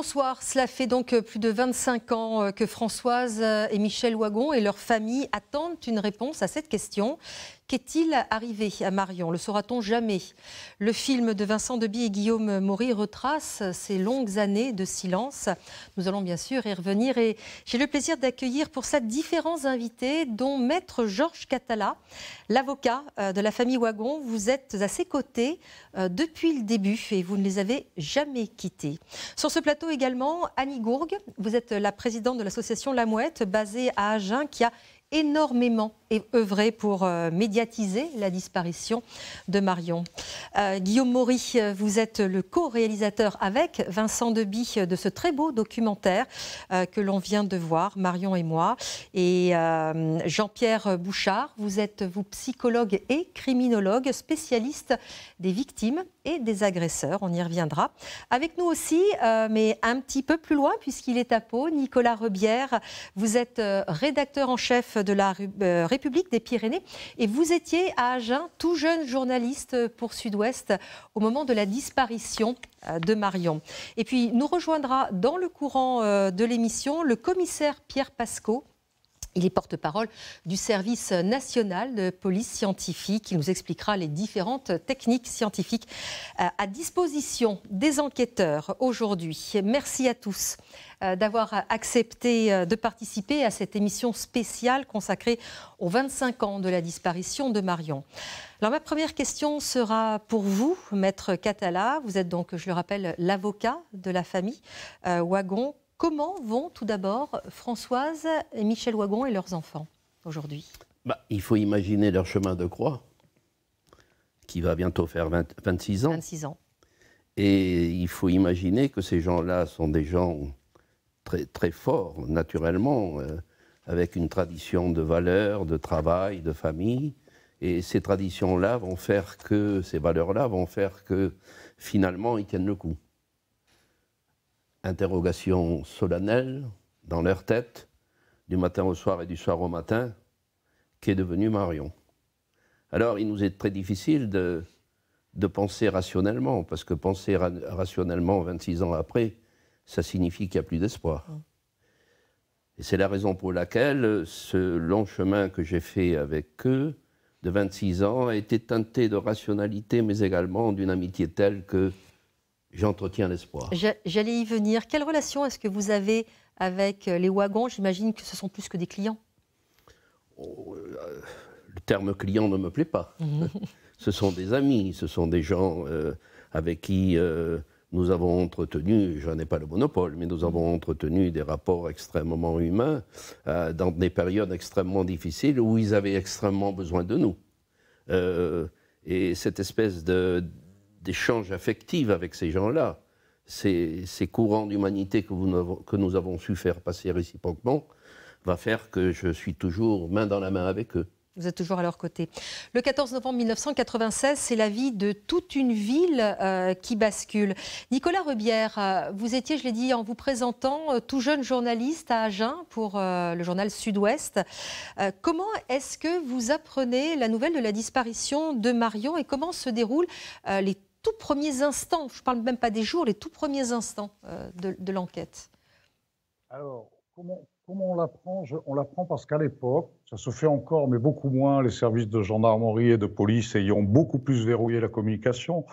bonsoir. Cela fait donc euh, plus de 25 ans euh, que Françoise euh, et Michel Wagon et leur famille attendent une réponse à cette question. Qu'est-il arrivé à Marion Le saura-t-on jamais Le film de Vincent Deby et Guillaume Maury retrace ces longues années de silence. Nous allons bien sûr y revenir et j'ai le plaisir d'accueillir pour ça différents invités, dont Maître Georges Catala, l'avocat euh, de la famille Wagon. Vous êtes à ses côtés euh, depuis le début et vous ne les avez jamais quittés. Sur ce plateau également, Annie Gourgue, vous êtes la présidente de l'association La Mouette, basée à Agen, qui a énormément œuvré pour euh, médiatiser la disparition de Marion. Euh, Guillaume Maury, euh, vous êtes le co-réalisateur avec Vincent Deby de ce très beau documentaire que l'on vient de voir, Marion et moi. Et Jean-Pierre Bouchard, vous êtes vous psychologue et criminologue, spécialiste des victimes et des agresseurs. On y reviendra. Avec nous aussi, euh, mais un petit peu plus loin, puisqu'il est à Pau, Nicolas Rebière. Vous êtes euh, rédacteur en chef de la euh, République des Pyrénées et vous étiez à Agen, tout jeune journaliste pour Sud-Ouest, au moment de la disparition de Marion. Et puis, nous rejoindra dans le courant de l'émission le commissaire Pierre Pascot, il est porte-parole du service national de police scientifique. Il nous expliquera les différentes techniques scientifiques euh, à disposition des enquêteurs aujourd'hui. Merci à tous euh, d'avoir accepté euh, de participer à cette émission spéciale consacrée aux 25 ans de la disparition de Marion. Alors ma première question sera pour vous, maître Catala. Vous êtes donc, je le rappelle, l'avocat de la famille Wagon. Comment vont tout d'abord Françoise et Michel Wagon et leurs enfants aujourd'hui bah, Il faut imaginer leur chemin de croix, qui va bientôt faire 26 ans. ans. Et il faut imaginer que ces gens-là sont des gens très, très forts, naturellement, euh, avec une tradition de valeurs, de travail, de famille. Et ces traditions-là vont faire que, ces valeurs-là vont faire que finalement, ils tiennent le coup interrogation solennelle dans leur tête, du matin au soir et du soir au matin, qui est devenu Marion. Alors il nous est très difficile de, de penser rationnellement, parce que penser rationnellement 26 ans après, ça signifie qu'il n'y a plus d'espoir. Hum. Et c'est la raison pour laquelle ce long chemin que j'ai fait avec eux, de 26 ans, a été teinté de rationalité, mais également d'une amitié telle que j'entretiens l'espoir. J'allais y venir. Quelle relation est-ce que vous avez avec euh, les wagons J'imagine que ce sont plus que des clients. Oh, euh, le terme client ne me plaît pas. Mhm. ce sont des amis, ce sont des gens euh, avec qui nous avons entretenu, n'en ai pas le monopole, mais nous avons entretenu des rapports extrêmement humains dans des périodes extrêmement difficiles où ils avaient extrêmement besoin de nous. et cette espèce de, d'échanges affectifs avec ces gens-là, ces, ces, courants d'humanité que, que, nous avons su faire passer réciproquement, va faire que je suis toujours main dans la main avec eux. Vous êtes toujours à leur côté. Le 14 novembre 1996, c'est la vie de toute une ville euh, qui bascule. Nicolas Rebière, euh, vous étiez, je l'ai dit, en vous présentant, euh, tout jeune journaliste à Agen pour le journal Sud-Ouest. comment est-ce que vous apprenez la nouvelle de la disparition de Marion et comment se déroulent les tout premiers instants, je ne parle même pas des jours, les tout premiers instants euh, de, l'enquête Alors, comment, on l'apprend On l'apprend parce qu'à l'époque, ça se fait encore, mais beaucoup moins, les services de gendarmerie et de police ayant beaucoup plus verrouillé la communication.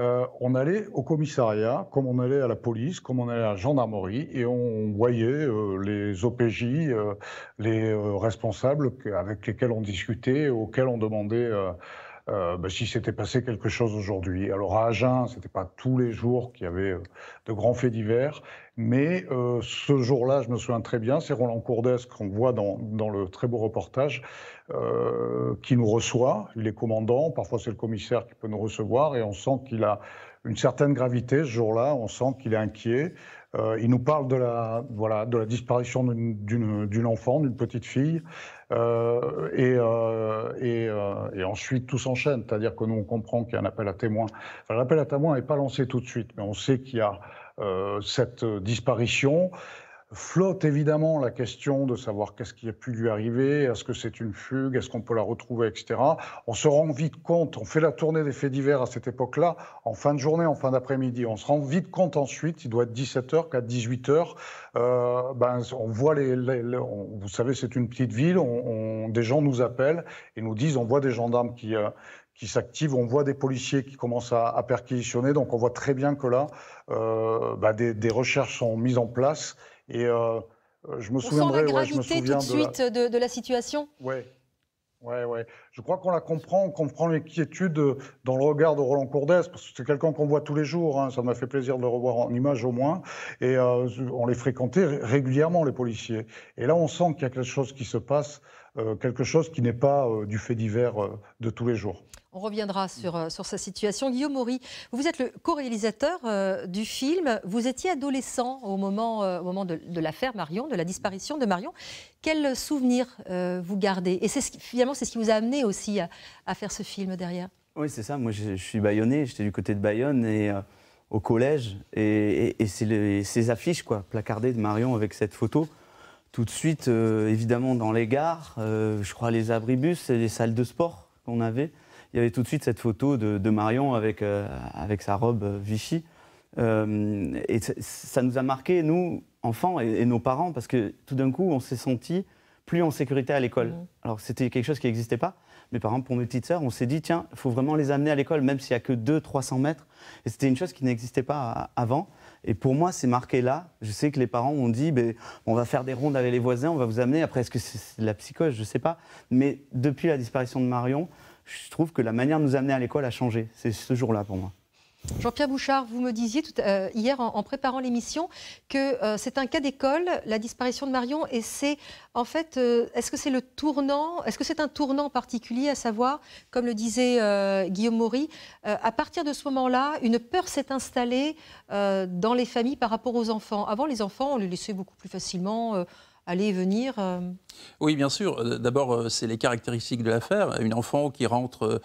Euh, on allait au commissariat, comme on allait à la police, comme on allait à la gendarmerie, et on voyait euh, les OPJ, les responsables avec lesquels on discutait, auxquels on demandait euh, ben, si c'était passé quelque chose aujourd'hui. Alors à Agen, ce n'était pas tous les jours qu'il y avait euh, de grands faits divers, mais euh, ce jour-là, je me souviens très bien, c'est Roland Courdès qu'on voit dans, dans, le très beau reportage, qui nous reçoit, il est commandant, parfois c'est le commissaire qui peut nous recevoir, et on sent qu'il a une certaine gravité ce jour-là, on sent qu'il est inquiet. Euh, il nous parle de la, voilà, de la disparition d'une enfant, d'une petite fille, euh, et, euh, et, et, ensuite tout s'enchaîne, c'est-à-dire que nous on comprend qu'il y a un appel à témoins. l'appel à témoins n'est pas lancé tout de suite, mais on sait qu'il y a cette disparition. Flotte évidemment la question de savoir qu'est-ce qui a pu lui arriver, est-ce que c'est une fugue, est-ce qu'on peut la retrouver, etc. On se rend vite compte, on fait la tournée des faits divers à cette époque-là, en fin de journée, en fin d'après-midi. On se rend vite compte ensuite, il doit être 17h qu'à 18h, euh, ben, on voit les. vous savez, c'est une petite ville, on, des gens nous appellent et nous disent on voit des gendarmes qui. Euh, qui s'activent. On voit des policiers qui commencent à, à, perquisitionner. Donc on voit très bien que là, euh, ben, des, des, recherches sont mises en place et euh, euh, je me souviens la gravité tout de suite euh, De, la situation. Oui, Ouais, ouais. Je crois qu'on la comprend, on comprend l'inquiétude dans le regard de Roland Courdès, parce que c'est quelqu'un qu'on voit tous les jours. Hein. Ça m'a fait plaisir de le revoir en image au moins. Et on les fréquentait régulièrement, les policiers. Et là, on sent qu'il y a quelque chose qui se passe. Euh, quelque chose qui n'est pas euh, du fait divers euh, de tous les jours. On reviendra sur, sur sa situation. Guillaume Maury, vous êtes le co-réalisateur du film. Vous étiez adolescent au moment, au moment de, l'affaire Marion, de la disparition de Marion. Quel souvenir vous gardez Et c'est finalement, c'est ce qui vous a amené aussi à, faire ce film derrière. Oui, c'est ça. Moi, je, suis bayonnais. J'étais du côté de Bayonne et au collège. Et, c'est ces affiches, quoi, placardées de Marion avec cette photo tout de suite, euh, évidemment, dans les gares, euh, je crois les abribus et les salles de sport qu'on avait, il y avait tout de suite cette photo de, Marion avec, euh, avec sa robe Vichy. et ça nous a marqué, nous, enfants et, nos parents, parce que tout d'un coup, on s'est sentis plus en sécurité à l'école. Mmh. Alors c'était quelque chose qui n'existait pas. Mais par exemple, pour mes petites sœurs, on s'est dit, tiens, il faut vraiment les amener à l'école, même s'il n'y a que 200-300 mètres. Et c'était une chose qui n'existait pas avant. Et pour moi, c'est marqué là. Je sais que les parents ont dit, ben, on va faire des rondes avec les voisins, on va vous amener. Après, est-ce que c'est de la psychose Je ne sais pas. Mais depuis la disparition de Marion, je trouve que la manière de nous amener à l'école a changé. C'est ce jour-là pour moi. Jean-Pierre Bouchard, vous me disiez euh, hier en, préparant l'émission que euh, c'est un cas d'école, la disparition de Marion, et c'est en fait, euh, est-ce que c'est le tournant, est-ce que c'est un tournant particulier, à savoir, comme le disait Guillaume Maury, à partir de ce moment-là, une peur s'est installée dans les familles par rapport aux enfants. Avant, les enfants, on les laissait beaucoup plus facilement aller venir euh, Oui, bien sûr. Euh, d'abord, euh, c'est les caractéristiques de l'affaire. Une enfant qui rentre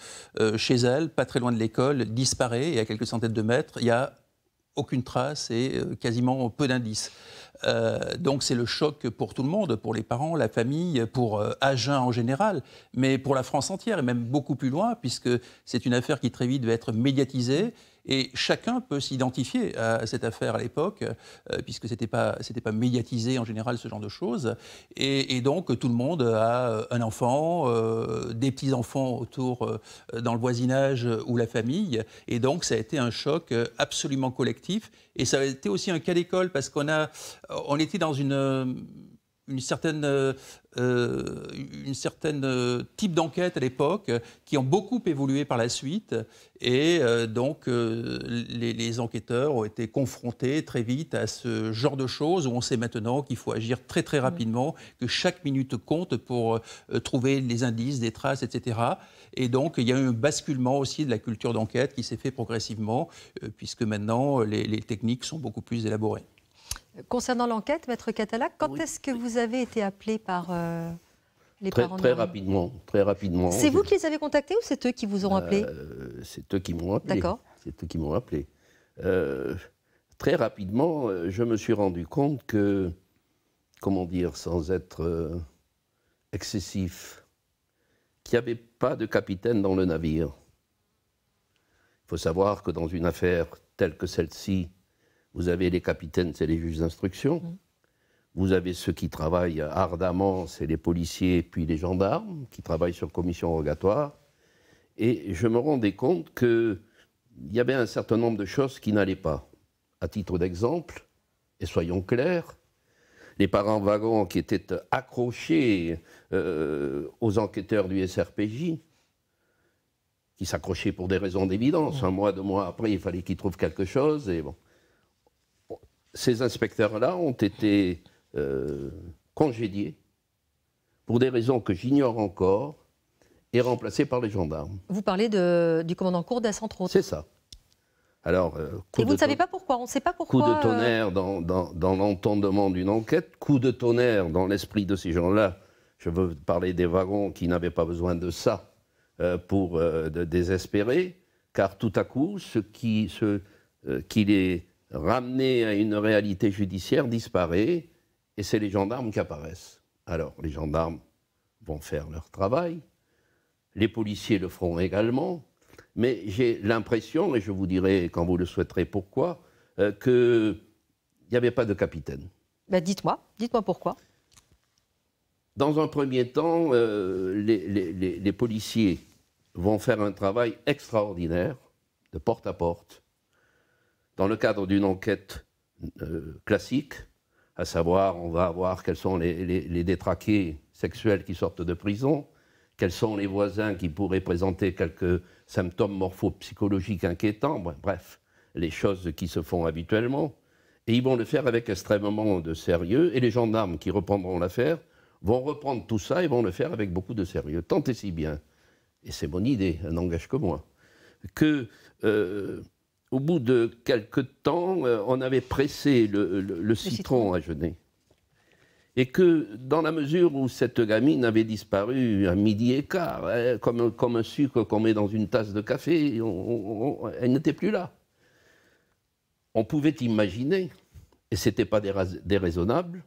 chez elle, pas très loin de l'école, disparaît, et à quelques centaines de mètres, il n'y a aucune trace et quasiment peu d'indices. donc c'est le choc pour tout le monde, pour les parents, la famille, pour Agen en général, mais pour la France entière et même beaucoup plus loin, puisque c'est une affaire qui très vite va être médiatisée et chacun peut s'identifier à cette affaire à l'époque, euh, puisque ce n'était pas, pas médiatisé en général ce genre de choses. Et, donc tout le monde a euh, un enfant, euh, des petits-enfants autour dans le voisinage ou la famille. Et donc ça a été un choc absolument collectif. Et ça a été aussi un cas d'école, parce qu'on on était dans une une certaine, euh, euh, une certaine euh, type d'enquête à l'époque qui ont beaucoup évolué par la suite. Et donc, les, enquêteurs ont été confrontés très vite à ce genre de choses où on sait maintenant qu'il faut agir très très rapidement, que chaque minute compte pour trouver les indices, des traces, etc. Et donc, il y a eu un basculement aussi de la culture d'enquête qui s'est fait progressivement, puisque maintenant, les techniques sont beaucoup plus élaborées. Concernant l'enquête, Maître Catalac, quand est-ce que vous avez été appelé par euh, les très, parents Très rapidement, très rapidement. C'est vous qui les avez contactés ou c'est eux qui vous ont appelé euh, C'est eux qui m'ont appelé. D'accord. C'est eux qui m'ont appelé. Euh, très rapidement, je me suis rendu compte que, comment dire, sans être excessif, qu'il n'y avait pas de capitaine dans le navire. Il faut savoir que dans une affaire telle que celle-ci, vous avez les capitaines, c'est les juges d'instruction. Mmh. Vous avez ceux qui travaillent ardemment, c'est les policiers puis les gendarmes, qui travaillent sur commission rogatoire. Et je me rendais compte qu'il y avait un certain nombre de choses qui n'allaient pas. À titre d'exemple, et soyons clairs, les parents wagons qui étaient accrochés euh, aux enquêteurs du SRPJ, qui s'accrochaient pour des raisons d'évidence. Mmh. Un mois, deux mois après, il fallait qu'ils trouvent quelque chose. Et bon ces inspecteurs-là ont été euh, congédiés pour des raisons que j'ignore encore et remplacés par les gendarmes. Vous parlez du commandant Cour entre C'est ça. Alors, euh, et vous ne savez pas pourquoi, on sait pas pourquoi. Coup de euh, tonnerre dans, l'entendement d'une enquête, coup de tonnerre dans l'esprit de ces gens-là. Je veux parler des wagons qui n'avaient pas besoin de ça pour désespérer, car tout à coup, ce qui, ce, qui les ramené à une réalité judiciaire, disparaît, et c'est les gendarmes qui apparaissent. Alors, les gendarmes vont faire leur travail, les policiers le feront également, mais j'ai l'impression, et je vous dirai quand vous le souhaiterez pourquoi, euh, que qu'il n'y avait pas de capitaine. Bah, dites-moi, dites-moi pourquoi. Dans un premier temps, euh, les policiers vont faire un travail extraordinaire de porte à porte dans le cadre d'une enquête euh, classique, à savoir on va voir quels sont les, détraqués sexuels qui sortent de prison, quels sont les voisins qui pourraient présenter quelques symptômes morpho-psychologiques inquiétants, bref, les choses qui se font habituellement. Et ils vont le faire avec extrêmement de sérieux, et les gendarmes qui reprendront l'affaire vont reprendre tout ça et vont le faire avec beaucoup de sérieux, tant et si bien, et c'est mon idée, un n'engage que moi, que euh, au bout de quelques temps, euh, on avait pressé le, citron à jeûner. Et que, dans la mesure où cette gamine avait disparu à midi et quart, hein, comme, un sucre qu'on met dans une tasse de café, elle n'était plus là. On pouvait imaginer, et ce n'était pas déraisonnable,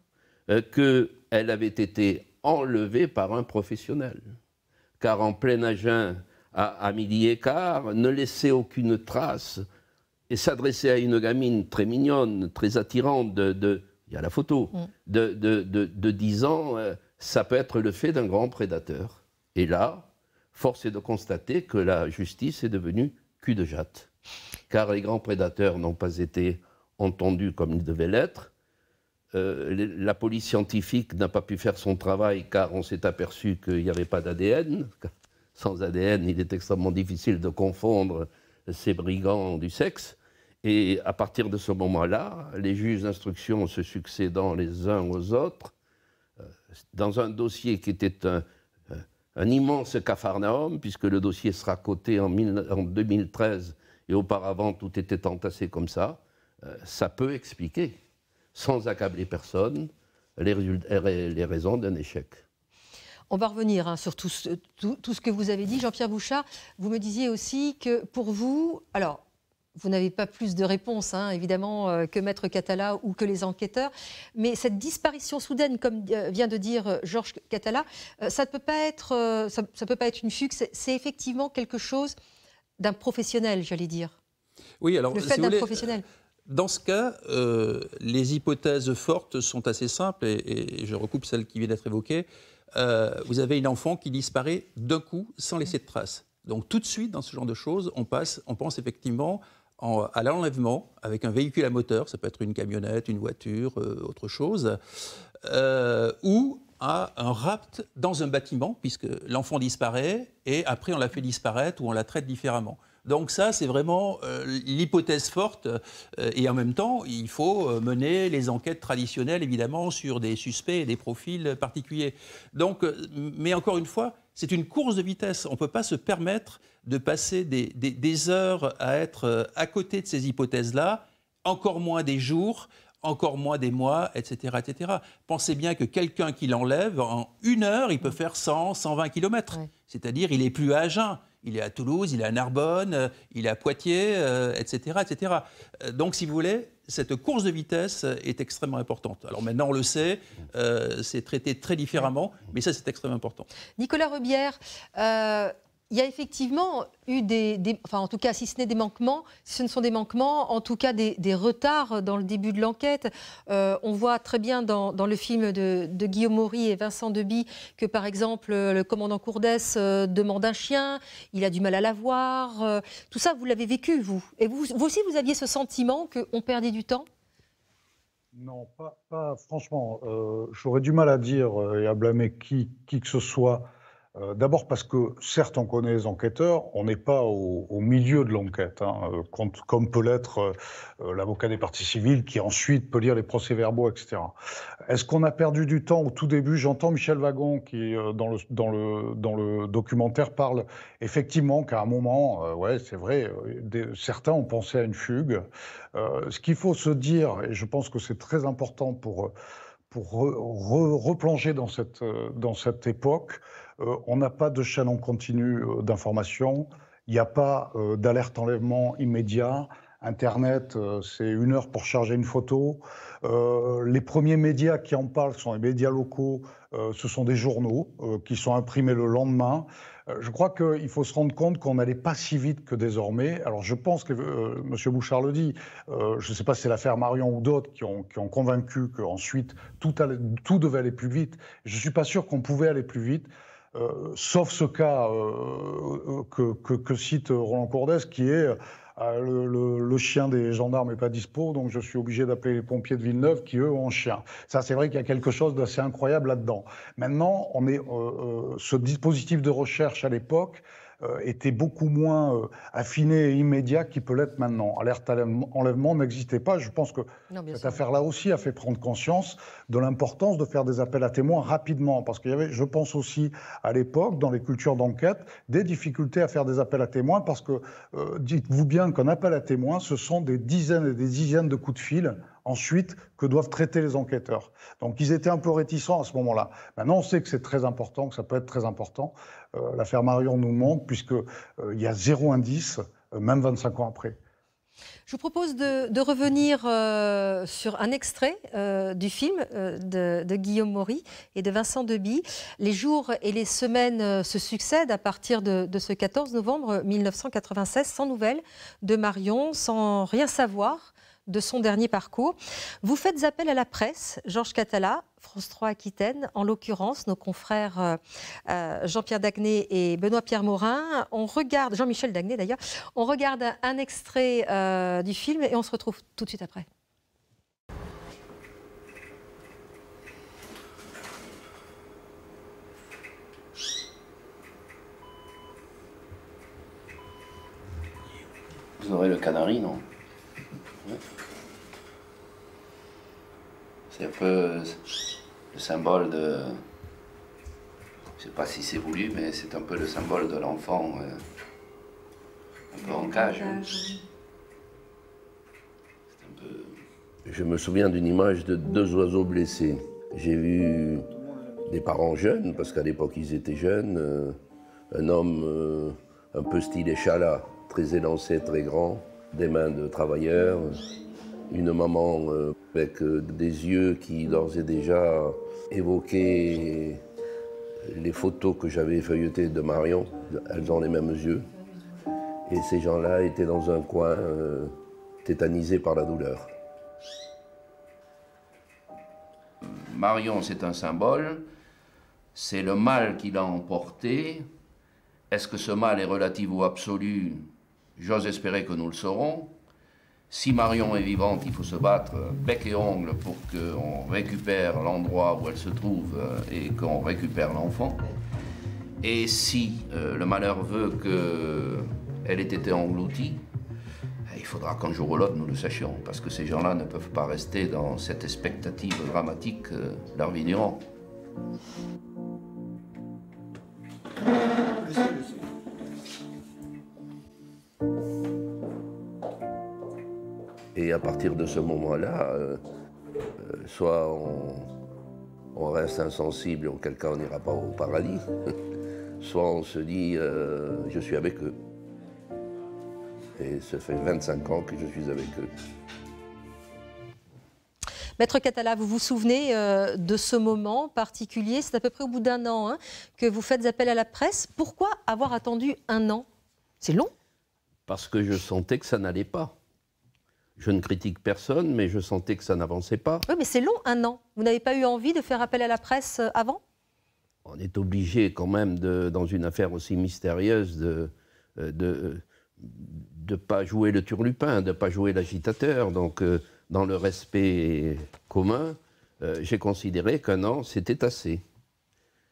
euh, qu'elle avait été enlevée par un professionnel. Car en plein agent, à, midi et quart, ne laissait aucune trace et s'adresser à une gamine très mignonne, très attirante, de, il y a la photo, mm. de, de, de, de, 10 ans, euh, ça peut être le fait d'un grand prédateur. Et là, force est de constater que la justice est devenue cul de jatte. Car les grands prédateurs n'ont pas été entendus comme ils devaient l'être. Euh, la police scientifique n'a pas pu faire son travail car on s'est aperçu qu'il n'y avait pas d'ADN. Sans ADN, il est extrêmement difficile de confondre ces brigands du sexe. Et à partir de ce moment-là, les juges d'instruction se succédant les uns aux autres, euh, dans un dossier qui était un, euh, immense cafarnaum, puisque le dossier sera coté en, en 2013 et auparavant tout était entassé comme ça, euh, ça peut expliquer, sans accabler personne, les, les raisons d'un échec. On va revenir hein, sur tout, ce que vous avez dit. Jean-Pierre Bouchard, vous me disiez aussi que pour vous, alors vous n'avez pas plus de réponses hein, évidemment, euh, que Maître Catala ou que les enquêteurs. Mais cette disparition soudaine, comme euh, vient de dire euh, Georges Catala, ça ne peut pas être, ça, peut pas être une fugue. C'est effectivement quelque chose d'un professionnel, j'allais dire. Oui, alors le fait d'un professionnel. Dans ce cas, les hypothèses fortes sont assez simples et, et je recoupe celles qui viennent d'être évoquées. Euh, vous avez une enfant qui disparaît d'un coup sans laisser de traces. Donc tout de suite, dans ce genre de choses, on, pense effectivement à l'enlèvement avec un véhicule à moteur, ça peut être une camionnette, une voiture, euh, autre chose, euh, ou à un rapt dans un bâtiment, puisque l'enfant disparaît et après on la fait disparaître ou on la traite différemment. Donc ça, c'est vraiment euh, l'hypothèse forte. Euh, et en même temps, il faut euh, mener les enquêtes traditionnelles, évidemment, sur des suspects et des profils particuliers. Donc, mais encore une fois, c'est une course de vitesse. On ne peut pas se permettre de passer des, heures à être à côté de ces hypothèses-là, encore moins des jours encore moins des mois, etc. etc. Pensez bien que quelqu'un qui l'enlève, en une heure, il peut faire 100, 120 km. C'est-à-dire, il est plus à il est à Toulouse, il est à Narbonne, euh, il est à Poitiers, etc., euh, etc. Euh, donc, si vous voulez, cette course de vitesse est extrêmement importante. Alors maintenant, on le sait, c'est traité très différemment, mais ça, c'est extrêmement important. Nicolas Rebière, il y a effectivement eu des, enfin en tout cas si ce n'est des manquements, si ce ne sont des manquements, en tout cas des, retards dans le début de l'enquête. Euh, on voit très bien dans, le film de, Guillaume Maury et Vincent Deby que par exemple le commandant Courdès euh, demande un chien, il a du mal à l'avoir. Euh, tout ça vous l'avez vécu vous et vous, aussi vous aviez ce sentiment qu'on perdait du temps. Non, pas, franchement. J'aurais du mal à dire et à blâmer qui que ce soit euh, d'abord parce que, certes, on connaît les enquêteurs, on n'est pas au, milieu de l'enquête, hein, euh, comme, peut l'être euh, l'avocat des parties civiles qui ensuite peut lire les procès-verbaux, etc. Est-ce qu'on a perdu du temps au tout début J'entends Michel Wagon qui, dans le, documentaire, parle effectivement qu'à un moment, ouais, c'est vrai, certains ont pensé à une fugue. ce qu'il faut se dire, et je pense que c'est très important pour, replonger dans cette époque, euh, on n'a pas de chaîne en continu euh, d'information, il n'y a pas euh, d'alerte enlèvement immédiat. Internet, c'est une heure pour charger une photo. les premiers médias qui en parlent sont les médias locaux. ce sont des journaux qui sont imprimés le lendemain. je crois qu'il faut se rendre compte qu'on n'allait pas si vite que désormais. Alors je pense que Monsieur M. Bouchard le dit, je ne sais pas si c'est l'affaire Marion ou d'autres qui ont, convaincu qu'ensuite tout, tout devait aller plus vite. Je ne suis pas sûr qu'on pouvait aller plus vite. Euh, sauf ce cas euh, euh, que, cite Roland Cordès, qui est le, le, chien des gendarmes n'est pas dispo, donc je suis obligé d'appeler les pompiers de Villeneuve, qui eux ont un chien. Ça, c'est vrai qu'il y a quelque chose d'assez incroyable là-dedans. Maintenant, on est, ce dispositif de recherche à l'époque euh, était beaucoup moins euh, affiné et immédiat qu'il peut l'être maintenant. Alerte à enlèvement n'existait pas. Je pense que cette affaire-là aussi a fait prendre conscience de l'importance de faire des appels à témoins rapidement, parce qu'il y avait, je pense aussi à l'époque, dans les cultures d'enquête, des difficultés à faire des appels à témoins, parce que euh, dites-vous bien qu'un appel à témoins, ce sont des dizaines et des dizaines de coups de fil ensuite que doivent traiter les enquêteurs. Donc ils étaient un peu réticents à ce moment-là. Maintenant, on sait que c'est très important, que ça peut être très important. Euh, l'affaire Marion nous montre, puisqu'il euh, y a zéro indice, euh, même 25 ans après. Je vous propose de, revenir sur un extrait du film de, Guillaume Maury et de Vincent Deby. Les jours et les semaines se succèdent à partir de, de, ce 14 novembre 1996, sans nouvelles de Marion, sans rien savoir de son dernier parcours. Vous faites appel à la presse, Georges Catala, France 3 Aquitaine, en l'occurrence, nos confrères euh, euh, Jean-Pierre Dagné et Benoît-Pierre Morin. On regarde, Jean-Michel Dagné d'ailleurs, on regarde un, extrait euh, du film et on se retrouve tout de suite après. Vous aurez le canari, non c'est un peu euh, le symbole de. Je ne sais pas si c'est voulu, mais c'est un peu le symbole de l'enfant euh, un peu en cage. Hein. Je me souviens d'une image de deux oiseaux blessés. J'ai vu des parents jeunes, parce qu'à l'époque ils étaient jeunes, euh, un homme un peu style échala, très élancé, très grand, des mains de travailleurs une maman euh, avec euh, des yeux qui d'ores et déjà évoquaient les photos que j'avais feuilletées de Marion. Elles ont les mêmes yeux. Et ces gens-là étaient dans un coin euh, tétanisé par la douleur. Marion, c'est un symbole. C'est le mal qu'il a emporté. Est-ce que ce mal est relatif ou absolu J'ose espérer que nous le saurons. Si Marion est vivante, il faut se battre euh, bec et ongle pour qu'on récupère l'endroit où elle se trouve euh, et qu'on récupère l'enfant. Et si euh, le malheur veut qu'elle ait été engloutie, eh, il faudra qu'un jour ou l'autre nous le sachions, parce que ces gens-là ne peuvent pas rester dans cette expectative dramatique d'arvignon Et à partir de ce moment-là, euh, euh, soit on, reste insensible, en quel cas on n'ira pas au paradis, soit on se dit euh, je suis avec eux. Et ça fait 25 ans que je suis avec eux. Maître Catala, vous vous souvenez de ce moment particulier C'est à peu près au bout d'un an hein, que vous faites appel à la presse. Pourquoi avoir attendu un an C'est long Parce que je sentais que ça n'allait pas. Je ne critique personne, mais je sentais que ça n'avançait pas. Oui, mais c'est long, un an. Vous n'avez pas eu envie de faire appel à la presse euh, avant On est obligé quand même, de, dans une affaire aussi mystérieuse, de ne euh, de, de, pas jouer le turlupin, de ne pas jouer l'agitateur. Donc, euh, dans le respect commun, j'ai considéré qu'un an, c'était assez.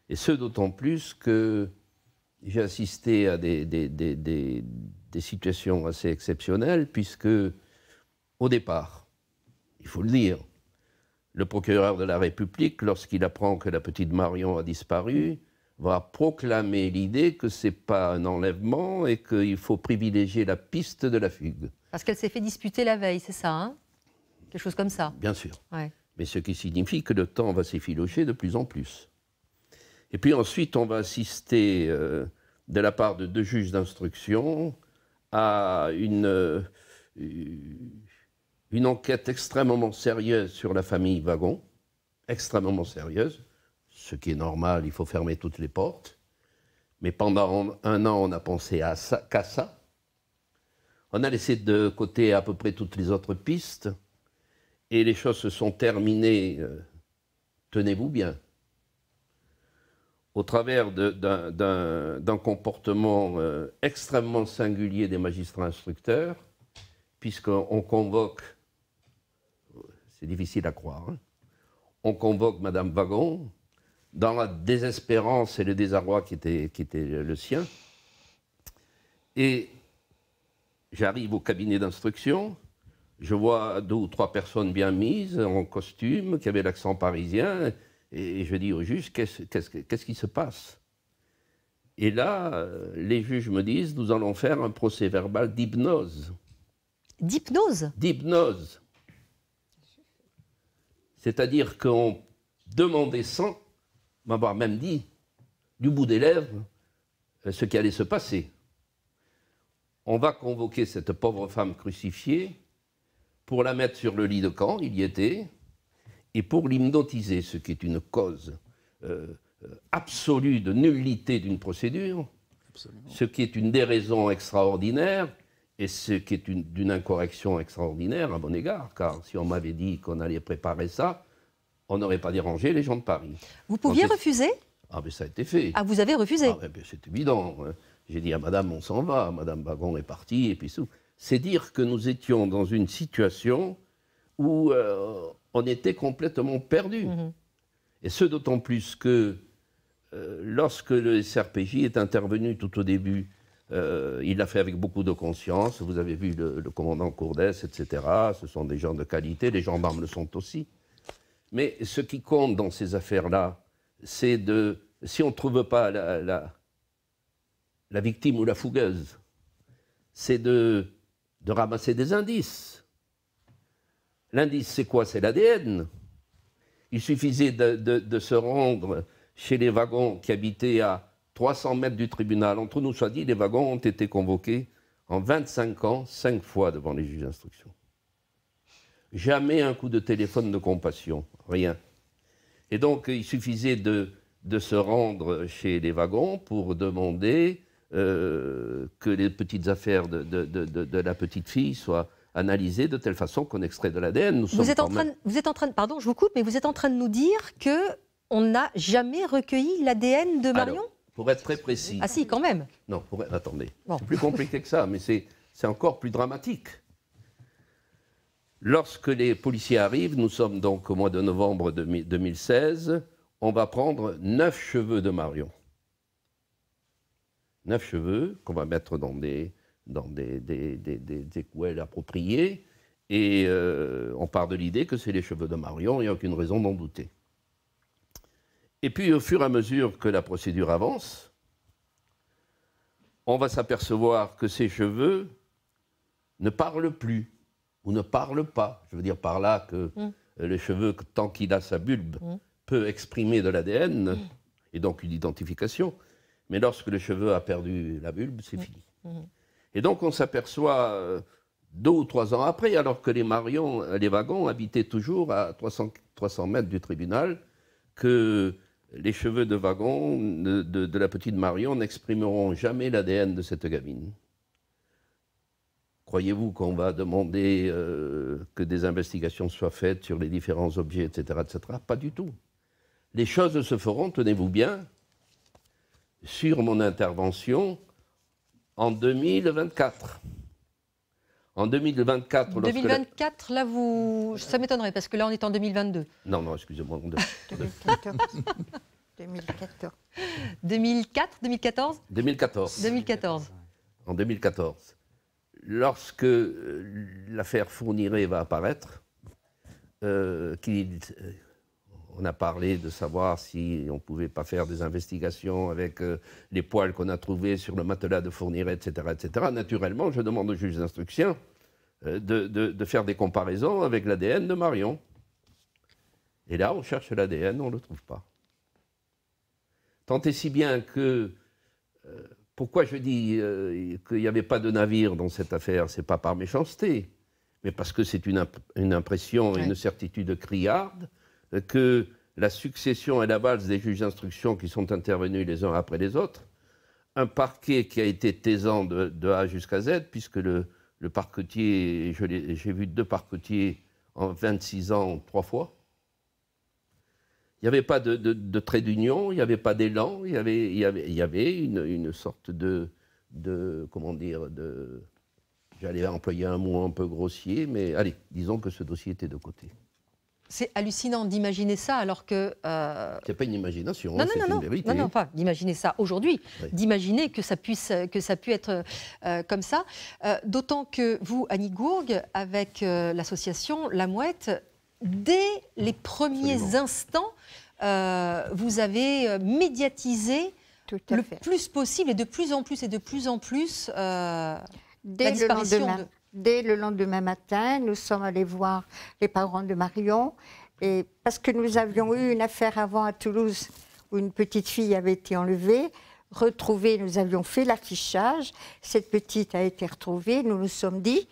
Et ce d'autant plus que j'ai assisté à des, des, des, des, situations assez exceptionnelles, puisque au départ, il faut le dire, le procureur de la République, lorsqu'il apprend que la petite Marion a disparu, va proclamer l'idée que ce n'est pas un enlèvement et qu'il faut privilégier la piste de la fugue. Parce qu'elle s'est fait disputer la veille, c'est ça hein Quelque chose comme ça Bien sûr. Mais ce qui signifie que le temps va s'effilocher de plus en plus. Et puis ensuite, on va assister euh, de la part de deux juges d'instruction à une, euh, une enquête extrêmement sérieuse sur la famille Wagon, extrêmement sérieuse, ce qui est normal, il faut fermer toutes les portes. Mais pendant un an, on a pensé qu'à ça. On a laissé de côté à peu près toutes les autres pistes. Et les choses se sont terminées, euh, tenez-vous bien, au travers d'un, comportement euh, extrêmement singulier des magistrats instructeurs, puisqu'on convoque difficile à croire, hein. on convoque Madame Wagon dans la désespérance et le désarroi qui était, qui était le sien. Et j'arrive au cabinet d'instruction, je vois deux ou trois personnes bien mises, en costume, qui avaient l'accent parisien, et je dis au juge, qu'est-ce qui se passe Et là, euh, les juges me disent, nous allons faire un procès verbal d'hypnose. D'hypnose D'hypnose. C'est-à-dire qu'on demandait sans m'avoir même dit du bout des lèvres euh, ce qui allait se passer. On va convoquer cette pauvre femme crucifiée pour la mettre sur le lit de camp, il y était, et pour l'hypnotiser, ce qui est une cause euh, euh, absolue de nullité d'une procédure, ce qui est une déraison extraordinaire et ce qui est d'une incorrection extraordinaire à mon égard, car si on m'avait dit qu'on allait préparer ça, on n'aurait pas dérangé les gens de Paris. Vous pouviez refuser Ah, mais ça a été fait. Ah, vous avez refusé ah, ben, ben, C'est évident. Hein. J'ai dit à madame, on s'en va. Madame Bagon est partie, et puis tout. C'est dire que nous étions dans une situation où euh, on était complètement perdu. Mhm. Et ce d'autant plus que euh, lorsque le SRPJ est intervenu tout au début, euh, il l'a fait avec beaucoup de conscience. Vous avez vu le, commandant Courdès, etc. Ce sont des gens de qualité. Les gendarmes le sont aussi. Mais ce qui compte dans ces affaires-là, c'est de. Si on ne trouve pas la, la, victime ou la fougueuse, c'est de, de ramasser des indices. L'indice, c'est quoi C'est l'ADN. Il suffisait de se rendre chez les wagons qui habitaient à 300 mètres du tribunal. Entre nous soit dit, les wagons ont été convoqués en 25 ans, cinq fois devant les juges d'instruction. Jamais un coup de téléphone de compassion, rien. Et donc, il suffisait de, se rendre chez les wagons pour demander euh, que les petites affaires de, la petite fille soient analysées de telle façon qu'on extrait de l'ADN. vous, êtes en train, vous êtes en train, pardon, je vous coupe, mais vous êtes en train de nous dire que on n'a jamais recueilli l'ADN de Marion pour être très précis. Ah si, quand même. Non, pour... attendez. C'est plus compliqué que ça, mais c'est encore plus dramatique. Lorsque les policiers arrivent, nous sommes donc au mois de novembre 2016, on va prendre neuf cheveux de Marion. Neuf cheveux qu'on va mettre dans des, dans des, des, appropriées. Et euh, on part de l'idée que c'est les cheveux de Marion, il n'y a aucune raison d'en douter. Et puis au fur et à mesure que la procédure avance, on va s'apercevoir que ces cheveux ne parlent plus ou ne parlent pas. Je veux dire par là que mm. euh, le cheveu, tant qu'il a sa bulbe, mm. peut exprimer de l'ADN et donc une identification. Mais lorsque le cheveu a perdu la bulbe, c'est mm. fini. Et donc on s'aperçoit euh, deux ou trois ans après, alors que les marions, euh, les wagons habitaient toujours à 300, 300 mètres du tribunal, que les cheveux de wagon de, la petite Marion n'exprimeront jamais l'ADN de cette gamine. Croyez-vous qu'on va demander euh, que des investigations soient faites sur les différents objets, etc., etc. Pas du tout. Les choses se feront, tenez-vous bien, sur mon intervention en 2024. En 2024, 2024, là, vous... ça m'étonnerait, parce que là, on est en 2022. Non, non, excusez-moi. 2014. 2014. 2004, 2014 2014. 2014. En 2014. Lorsque euh, l'affaire fournirait va apparaître, euh, qu'il euh, on a parlé de savoir si on ne pouvait pas faire des investigations avec euh, les poils qu'on a trouvés sur le matelas de Fourniret, etc., etc. Naturellement, je demande au juge d'instruction euh, de, faire des comparaisons avec l'ADN de Marion. Et là, on cherche l'ADN, on ne le trouve pas. Tant et si bien que... Euh, pourquoi je dis qu'il n'y avait pas de navire dans cette affaire C'est pas par méchanceté, mais parce que c'est une, impression, et une certitude criarde que la succession et la valse des juges d'instruction qui sont intervenus les uns après les autres, un parquet qui a été taisant de, A jusqu'à Z, puisque le, parquetier, j'ai vu deux parquetiers en 26 ans trois fois. Il n'y avait pas de, trait d'union, il n'y avait pas d'élan, il y avait, une, sorte de, de, comment dire, de, j'allais employer un mot un peu grossier, mais allez, disons que ce dossier était de côté. C'est hallucinant d'imaginer ça alors que. Euh... C'est pas une imagination, non, non, non, non, non, pas d'imaginer ça aujourd'hui, d'imaginer que ça puisse que ça puisse être euh, comme ça. Euh, d'autant que vous, Annie Gourg, avec euh, l'association La Mouette, dès les premiers instants, vous avez médiatisé le fait. plus possible et de plus en plus et de plus en plus. la disparition De dès le lendemain matin, nous sommes allés voir les parents de Marion. Et parce que nous avions eu une affaire avant à Toulouse où une petite fille avait été enlevée, retrouvée, nous avions fait l'affichage. Cette petite a été retrouvée. Nous nous sommes dit,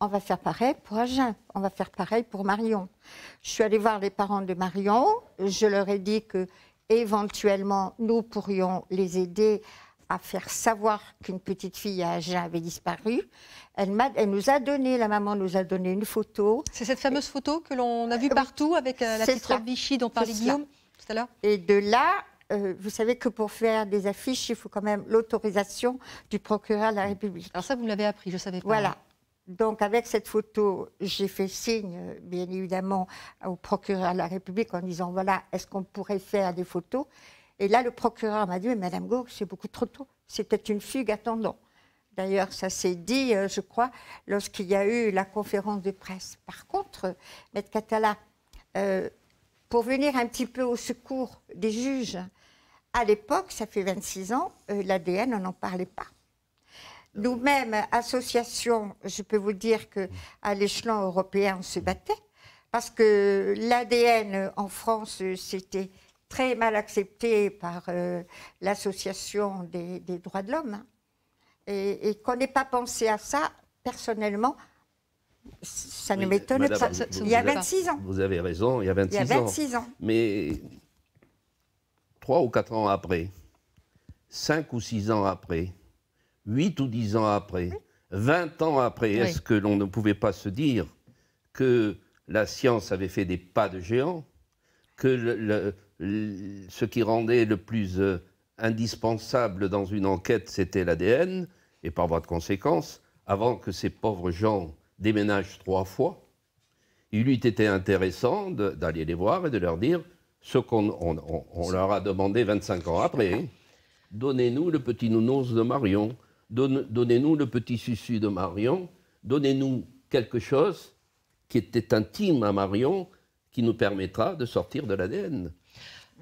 on va faire pareil pour Agen, on va faire pareil pour Marion. Je suis allée voir les parents de Marion. Je leur ai dit que éventuellement nous pourrions les aider à faire savoir qu'une petite fille à avait disparu. Elle, nous a donné, la maman nous a donné une photo. C'est cette fameuse photo que l'on a vue euh, partout avec euh, la petite robe Vichy dont parlait Guillaume tout à l'heure Et de là, euh, vous savez que pour faire des affiches, il faut quand même l'autorisation du procureur de la République. Alors ça, vous l'avez appris, je ne savais pas. Voilà. Donc avec cette photo, j'ai fait signe, bien évidemment, au procureur de la République en disant, voilà, est-ce qu'on pourrait faire des photos et là, le procureur m'a dit, mais Madame gauche c'est beaucoup trop tôt. C'était une fugue attendons. D'ailleurs, ça s'est dit, euh, je crois, lorsqu'il y a eu la conférence de presse. Par contre, euh, M. Catala, euh, pour venir un petit peu au secours des juges, à l'époque, ça fait 26 ans, l'ADN, on n'en parlait pas. Nous-mêmes, association, je peux vous dire que à l'échelon européen, on se battait parce que l'ADN en France, c'était très mal accepté par euh, l'association des, droits de l'homme, hein. et, qu'on n'ait pas pensé à ça personnellement. Ça ne m'étonne pas. il y a 26 ans. Vous avez raison, il y a 26, ans. Mais trois ou quatre ans après, cinq ou six ans après, huit ou dix ans après, 20 ans après, est-ce que l'on ne pouvait pas se dire que la science avait fait des pas de géant, que le, ce qui rendait le plus euh, indispensable dans une enquête, c'était l'ADN, et par voie de conséquence, avant que ces pauvres gens déménagent trois fois, il eût été intéressant d'aller les voir et de leur dire ce qu'on leur a demandé 25 ans après. Donnez-nous le petit nounours de Marion, donnez-nous le petit susu de Marion, donnez-nous quelque chose qui était intime à Marion, qui nous permettra de sortir de l'ADN.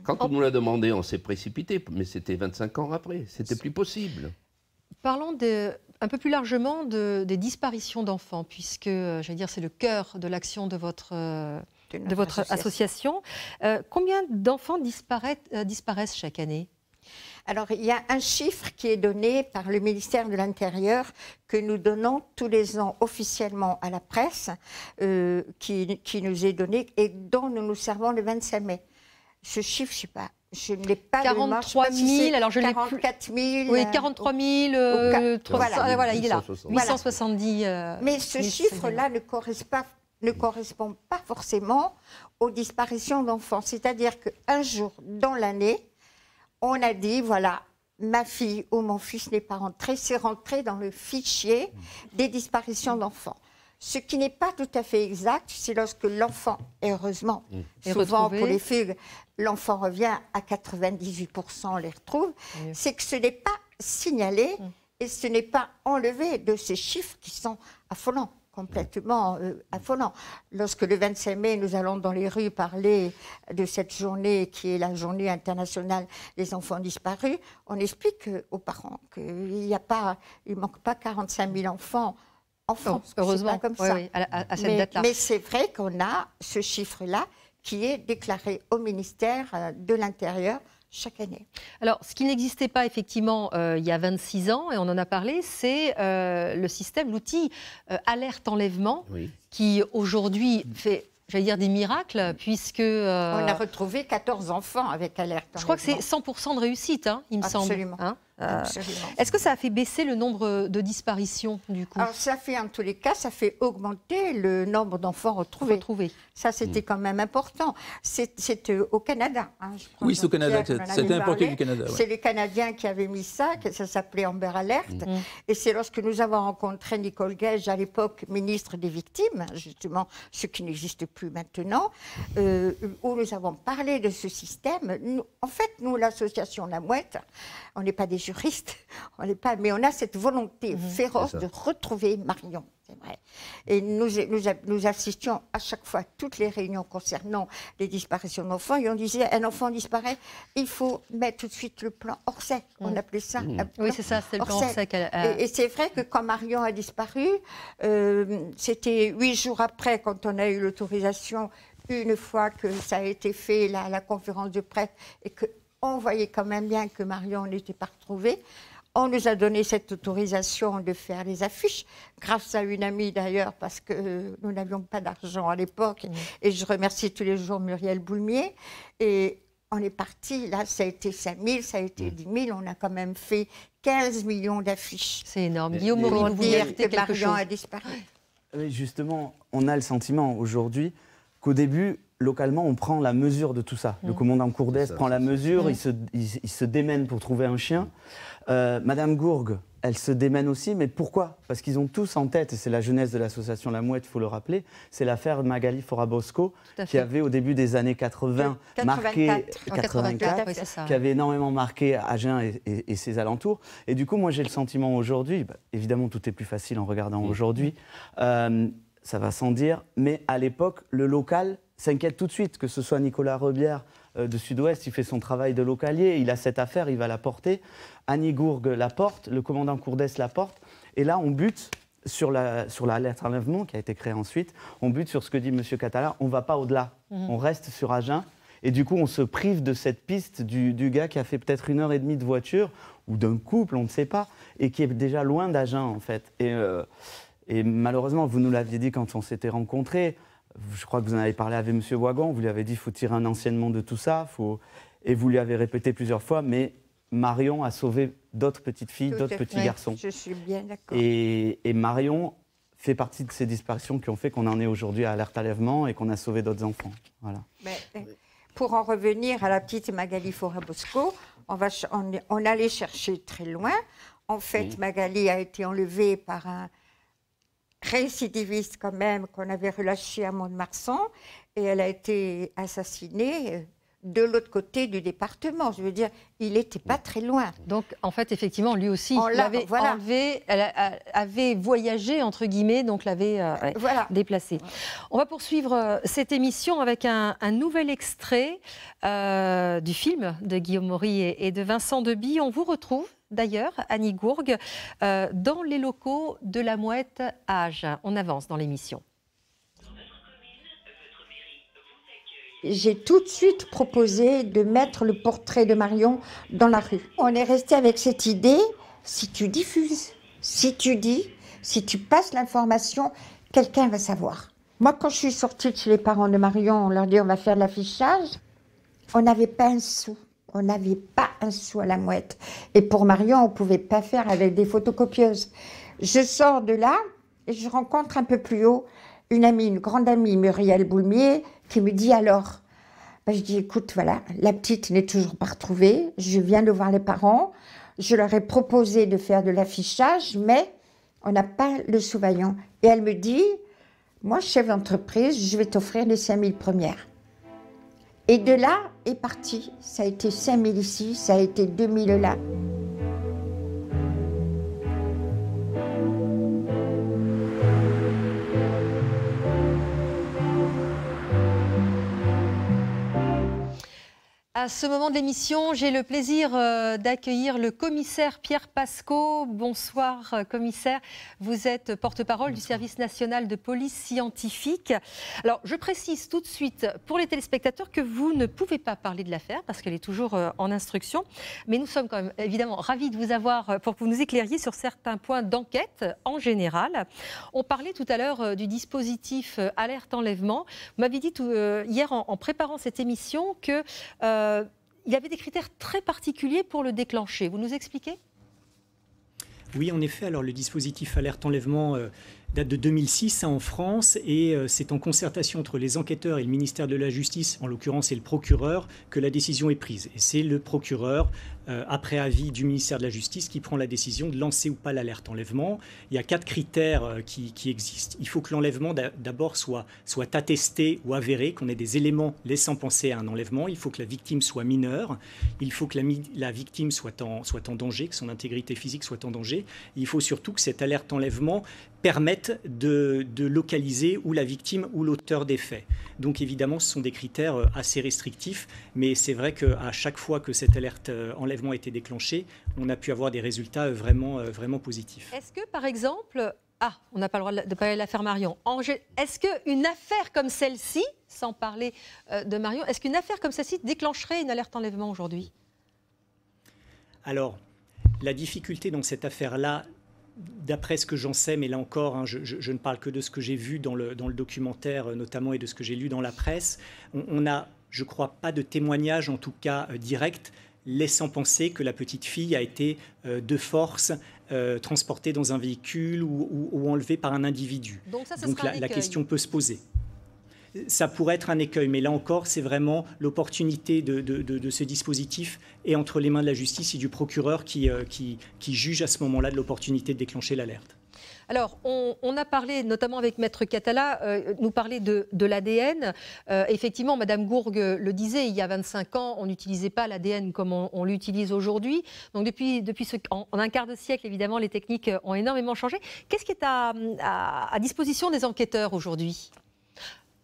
Quand oh. on nous l'a demandé, on s'est précipité, mais c'était 25 ans après. C'était plus possible. Parlons un peu plus largement des disparitions d'enfants, puisque, euh, c'est le cœur de l'action de votre, euh, association. Euh, combien d'enfants disparaissent, chaque année alors, il y a un chiffre qui est donné par le ministère de l'Intérieur que nous donnons tous les ans officiellement à la presse, qui, nous est donné et dont nous nous servons le 25 mai ce chiffre, je ne sais pas. Je n'ai pas 43 000, alors je l'ai 44 000. Oui, 43 euh, 000, euh, ah, voilà. il est là. 870. Euh, Mais ce chiffre-là ne ne correspond pas forcément aux disparitions d'enfants. C'est-à-dire qu'un jour dans l'année, on a dit, voilà, ma fille ou mon fils n'est pas rentré, c'est rentré dans le fichier des disparitions d'enfants. Ce qui n'est pas tout à fait exact, c'est lorsque l'enfant, heureusement, mmh. souvent pour les fugues, l'enfant revient à 98%, on les retrouve, c'est que ce n'est pas signalé mmh. et ce n'est pas enlevé de ces chiffres qui sont affolants complètement mmh. euh, affolants. Lorsque le 25 mai, nous allons dans les rues parler de cette journée qui est la journée internationale des enfants disparus, on explique aux parents qu'il n'y a pas, il manque pas 45 000 enfants enfants. Oh, heureusement, comme ça. à, cette date-là. Mais c'est vrai qu'on a ce chiffre-là qui est déclaré au ministère euh, de l'Intérieur chaque année. Alors, ce qui n'existait pas effectivement euh, il y a 26 ans, et on en a parlé, c'est euh, le système, l'outil alerte enlèvement, qui aujourd'hui fait j'allais dire des miracles, mm. puisque... On a retrouvé 14 enfants avec alerte. Je crois que c'est 100% de réussite, hein, il me semble. Absolument. Hein. Euh, est-ce que ça a fait baisser le nombre de disparitions du coup Alors, ça fait en tous les cas, ça fait augmenter le nombre d'enfants retrouvés. Ça, c'était mm. quand même important. C'était euh, au Canada. Hein, oui, c'est au Canada. C'était importé du Canada. C'est les Canadiens qui avaient mis ça, que ça s'appelait Amber Alert. Mm. Mm. Et c'est lorsque nous avons rencontré Nicole Gage, à l'époque ministre des Victimes, justement, ce qui n'existe plus maintenant, euh, où nous avons parlé de ce système. en fait, nous, l'association La Mouette, on n'est pas des juristes, on n'est pas, mais on a cette volonté mhm. féroce de retrouver Marion. Et nous, assistions à chaque fois à toutes les réunions concernant les disparitions d'enfants et on disait un enfant disparaît, il faut mettre tout de suite le plan Orsay, On mhm. appelait ça. Mhm. Oui, c'est ça, c'est le plan Et, c'est vrai que quand Marion a disparu, euh, c'était huit jours après, quand on a eu l'autorisation, une fois que ça a été fait, la, la conférence de presse, et que on voyait quand même bien que Marion n'était pas retrouvée. On nous a donné cette autorisation de faire les affiches, grâce à une amie d'ailleurs, parce que nous n'avions pas d'argent à l'époque. Et je remercie tous les jours Muriel Boulmier. Et on est parti, là, ça a été 5 000, ça a été 10 000, on a quand même fait 15 millions d'affiches. C'est énorme. Guillaume Morin, dire que Marion a disparu. justement, on a le sentiment aujourd'hui qu'au début, localement, on prend la mesure de tout ça. Le commandant Courdès prend la mesure, il, se, il, se, démène pour trouver un chien. Euh, Madame Gourgue, elle se démène aussi, mais pourquoi Parce qu'ils ont tous en tête, et c'est la jeunesse de l'association La Mouette, il faut le rappeler, c'est l'affaire Magali Forabosco, qui avait au début des années 80 marqué, 84, 84 qui avait énormément marqué Agen et, ses alentours. Et du coup, moi j'ai le sentiment aujourd'hui, bah, évidemment tout est plus facile en regardant aujourd'hui, euh, ça va sans dire, mais à l'époque, le local s'inquiète tout de suite, que ce soit Nicolas Rebière euh, de Sud-Ouest, il fait son travail de localier, il a cette affaire, il va la porter. Annie Gourgue la porte, le commandant Courdès la porte. Et là, on bute sur la, sur la enlèvement qui a été créée ensuite. On bute sur ce que dit M. Catala, on ne va pas au-delà, mhm. on reste sur Agen. Et du coup, on se prive de cette piste du, gars qui a fait peut-être une heure et demie de voiture, ou d'un couple, on ne sait pas, et qui est déjà loin d'Agen, en fait. et euh, malheureusement, vous nous l'aviez dit quand on s'était rencontrés, je crois que vous en avez parlé avec M. Wagon, vous lui avez dit qu'il faut tirer un anciennement de tout ça, et vous lui avez répété plusieurs fois, mais Marion a sauvé d'autres petites filles, d'autres petits garçons. Je suis bien d'accord. Et, Marion fait partie de ces disparitions qui ont fait qu'on en est aujourd'hui à alerte lèvement et qu'on a sauvé d'autres enfants. Voilà. Eh, pour en revenir à la petite Magali Forabosco, on, on, allait chercher très loin. En fait, Magali a été enlevée par un, récidiviste quand même qu'on avait relâché à Mont-de-Marsan et elle a été assassinée euh, de l'autre côté du département. Je veux dire, il n'était pas très loin. Donc, en fait, effectivement, lui aussi, on elle avait voyagé, entre guillemets, donc l'avait euh, déplacé. On va poursuivre euh, cette émission avec un, nouvel extrait du film de Guillaume Maury et de Vincent Deby. On vous retrouve d'ailleurs, Annie Gourgue, euh, dans les locaux de la Mouette à Agen. On avance dans l'émission. j'ai tout de suite proposé de mettre le portrait de Marion dans la rue. On est resté avec cette idée, si tu diffuses, si tu dis, si tu passes l'information, quelqu'un va savoir. Moi, quand je suis sortie chez les parents de Marion, on leur dit on va faire l'affichage. On n'avait pas un sou, on n'avait un sou à la mouette. Et pour Marion, on ne pouvait pas faire avec des photocopieuses. Je sors de là et je rencontre un peu plus haut une amie, une grande amie, Muriel Boulmier, qui me dit alors, ben, je dis, écoute, voilà, la petite n'est toujours pas retrouvée, je viens de voir les parents, je leur ai proposé de faire de l'affichage, mais on n'a pas le souvaillant. Et elle me dit, moi, chef d'entreprise, je vais t'offrir les 5000 premières. Et de là est parti. Ça a été 5000 ici, ça a été 2000 là. À ce moment de l'émission, j'ai le plaisir euh, d'accueillir le commissaire Pierre Pascot. Bonsoir, euh, commissaire. Vous êtes porte-parole du service national de police scientifique. Alors, je précise tout de suite pour les téléspectateurs que vous ne pouvez pas parler de l'affaire parce qu'elle est toujours euh, en instruction. Mais nous sommes quand même évidemment ravis de vous avoir pour que vous nous éclairiez sur certains points d'enquête en général. On parlait tout à l'heure du dispositif alerte enlèvement. Vous m'avez dit hier en, préparant cette émission que. Euh, il y avait des critères très particuliers pour le déclencher. Vous nous expliquez oui, en effet. Alors, le dispositif alerte enlèvement euh, date de 2006 hein, en France et euh, c'est en concertation entre les enquêteurs et le ministère de la Justice, en l'occurrence et le procureur, que la décision est prise. Et c'est le procureur, euh, après avis du ministère de la Justice, qui prend la décision de lancer ou pas l'alerte enlèvement. Il y a quatre critères euh, qui, existent. Il faut que l'enlèvement d'abord soit, attesté ou avéré, qu'on ait des éléments laissant penser à un enlèvement. Il faut que la victime soit mineure. Il faut que la, victime soit en, soit en danger, que son intégrité physique soit en danger. Il faut surtout que cette alerte enlèvement permettent de, localiser ou la victime ou l'auteur des faits. Donc évidemment, ce sont des critères euh, assez restrictifs, mais c'est vrai qu'à chaque fois que cette alerte euh, enlèvement a été déclenchée, on a pu avoir des résultats euh, vraiment, vraiment positifs. Est-ce que, par exemple, ah, on n'a pas le droit de parler de l'affaire Marion. Est-ce qu'une affaire comme celle-ci, sans parler de Marion, est-ce qu'une affaire comme celle-ci déclencherait une alerte enlèvement aujourd'hui Alors, la difficulté dans cette affaire-là, d'après ce que j'en sais, mais là encore, hein, je, ne parle que de ce que j'ai vu dans le, documentaire euh, notamment et de ce que j'ai lu dans la presse, on, n'a, je crois, pas de témoignage en tout cas euh, direct laissant penser que la petite fille a été euh, de force transportée dans un véhicule ou, enlevée par un individu. Donc, la question peut se poser ça pourrait être un écueil. Mais là encore, c'est vraiment l'opportunité de, ce dispositif et entre les mains de la justice et du procureur euh, qui, juge à ce moment-là de l'opportunité de déclencher l'alerte. Alors, on, a parlé, notamment avec Maître Catala, euh, nous parler de, l'ADN. Euh, effectivement, Madame Gourgue le disait, il y a 25 ans, on n'utilisait pas l'ADN comme on, l'utilise aujourd'hui. Donc, depuis, depuis en, un quart de siècle, évidemment, les techniques ont énormément changé. Qu'est-ce qui est à disposition des enquêteurs aujourd'hui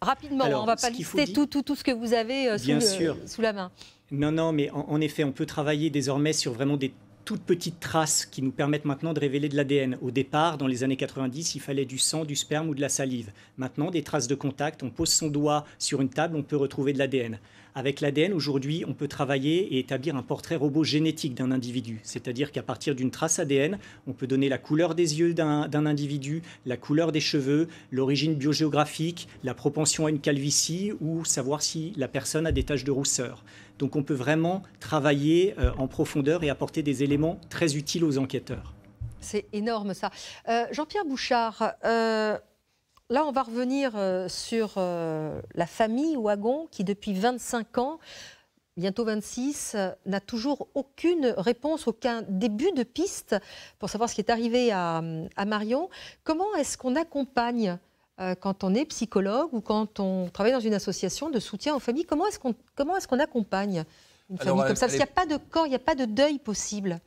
Rapidement, on ne va pas lister tout, ce que vous avez euh, sous, la main. Non, non, mais en effet, on peut travailler désormais sur vraiment des toutes petites traces qui nous permettent maintenant de révéler de l'ADN. Au départ, dans les années 90, il fallait du sang, du sperme ou de la salive. Maintenant, des traces de contact, on pose son doigt sur une table, on peut retrouver de l'ADN. Avec l'ADN, aujourd'hui, on peut travailler et établir un portrait robot génétique d'un individu. C'est-à-dire qu'à partir d'une trace ADN, on peut donner la couleur des yeux d'un individu, la couleur des cheveux, l'origine biogéographique, la propension à une calvitie ou savoir si la personne a des taches de rousseur. Donc on peut vraiment travailler euh, en profondeur et apporter des éléments très utiles aux enquêteurs. C'est énorme ça. Euh, Jean-Pierre Bouchard, euh, Là, on va revenir euh, sur euh, la famille Wagon qui, depuis 25 ans, bientôt 26, euh, n'a toujours aucune réponse, aucun début de piste pour savoir ce qui est arrivé à, Marion. Comment est-ce qu'on accompagne quand on est psychologue ou quand on travaille dans une association de soutien aux familles Comment est-ce qu'on accompagne une famille comme ça Parce qu'il n'y a pas de corps, il n'y a pas de deuil possible.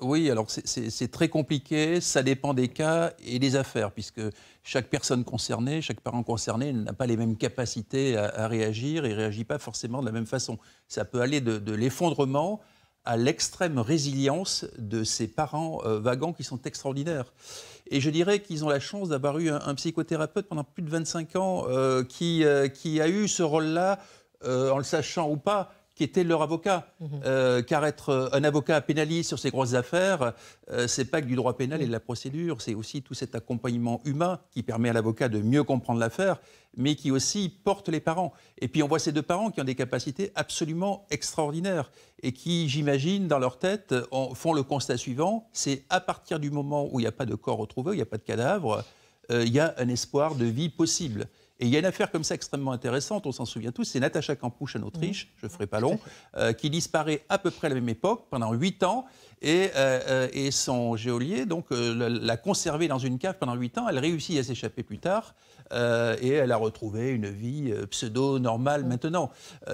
Oui, alors c'est très compliqué, ça dépend des cas et des affaires, puisque chaque personne concernée, chaque parent concerné n'a pas les mêmes capacités à, réagir et ne réagit pas forcément de la même façon. Ça peut aller de, l'effondrement à l'extrême résilience de ces parents euh, vagants qui sont extraordinaires. Et je dirais qu'ils ont la chance d'avoir eu un, psychothérapeute pendant plus de 25 ans euh, euh, qui a eu ce rôle-là, en le sachant ou pas, qui était leur avocat. Mhm. Euh, car être euh, un avocat pénaliste sur ces grosses affaires, euh, c'est pas que du droit pénal et de la procédure, c'est aussi tout cet accompagnement humain qui permet à l'avocat de mieux comprendre l'affaire, mais qui aussi porte les parents. Et puis on voit ces deux parents qui ont des capacités absolument extraordinaires et qui, j'imagine, dans leur tête, font le constat suivant, c'est à partir du moment où il n'y a pas de corps retrouvé, il n'y a pas de cadavre, il y a un espoir de vie possible. Et il y a une affaire comme ça extrêmement intéressante, on s'en souvient tous, c'est Natacha Campouche en Autriche, mmh. je ne ferai pas long, euh, qui disparaît à peu près à la même époque, pendant 8 ans, et, euh, euh, son géolier donc, l'a conservée dans une cave pendant 8 ans. Elle réussit à s'échapper plus tard, et elle a retrouvé une vie pseudo-normale mmh. maintenant.